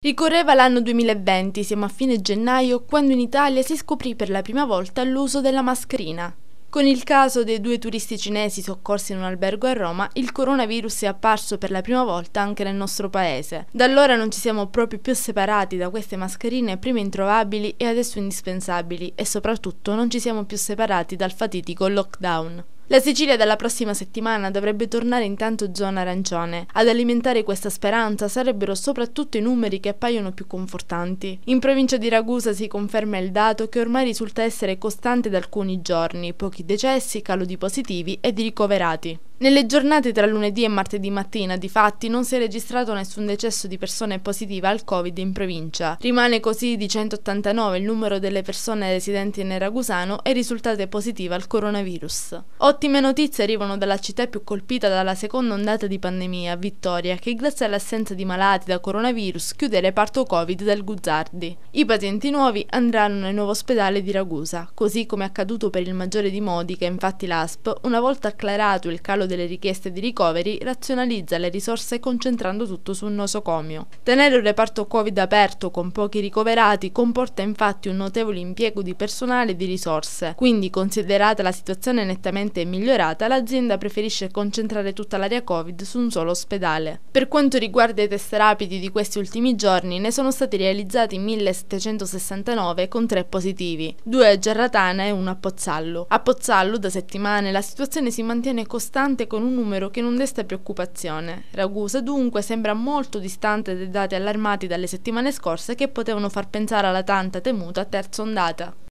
Ricorreva l'anno 2020, siamo a fine gennaio, quando in Italia si scoprì per la prima volta l'uso della mascherina. Con il caso dei due turisti cinesi soccorsi in un albergo a Roma, il coronavirus è apparso per la prima volta anche nel nostro paese. Da allora non ci siamo proprio più separati da queste mascherine prima introvabili e adesso indispensabili e soprattutto non ci siamo più separati dal fatidico lockdown. La Sicilia della prossima settimana dovrebbe tornare intanto zona arancione. Ad alimentare questa speranza sarebbero soprattutto i numeri che appaiono più confortanti. In provincia di Ragusa si conferma il dato che ormai risulta essere costante da alcuni giorni, pochi decessi, calo di positivi e di ricoverati. Nelle giornate tra lunedì e martedì mattina, difatti, non si è registrato nessun decesso di persone positive al Covid in provincia. Rimane così di 189 il numero delle persone residenti nel Ragusano e risultate positive al coronavirus. Ottime notizie arrivano dalla città più colpita dalla seconda ondata di pandemia, Vittoria, che grazie all'assenza di malati da coronavirus chiude il reparto Covid del Guzzardi. I pazienti nuovi andranno nel nuovo ospedale di Ragusa, così come accaduto per il maggiore di Modica, infatti l'ASP, una volta acclarato il calo delle richieste di ricoveri, razionalizza le risorse concentrando tutto su un nosocomio. Tenere un reparto Covid aperto con pochi ricoverati comporta infatti un notevole impiego di personale e di risorse, quindi considerata la situazione nettamente migliorata, l'azienda preferisce concentrare tutta l'area Covid su un solo ospedale. Per quanto riguarda i test rapidi di questi ultimi giorni, ne sono stati realizzati 1769 con tre positivi, due a Gerratana e uno a Pozzallo. A Pozzallo da settimane la situazione si mantiene costante costante con un numero che non desta preoccupazione. Ragusa dunque sembra molto distante dai dati allarmati dalle settimane scorse che potevano far pensare alla tanta temuta terza ondata.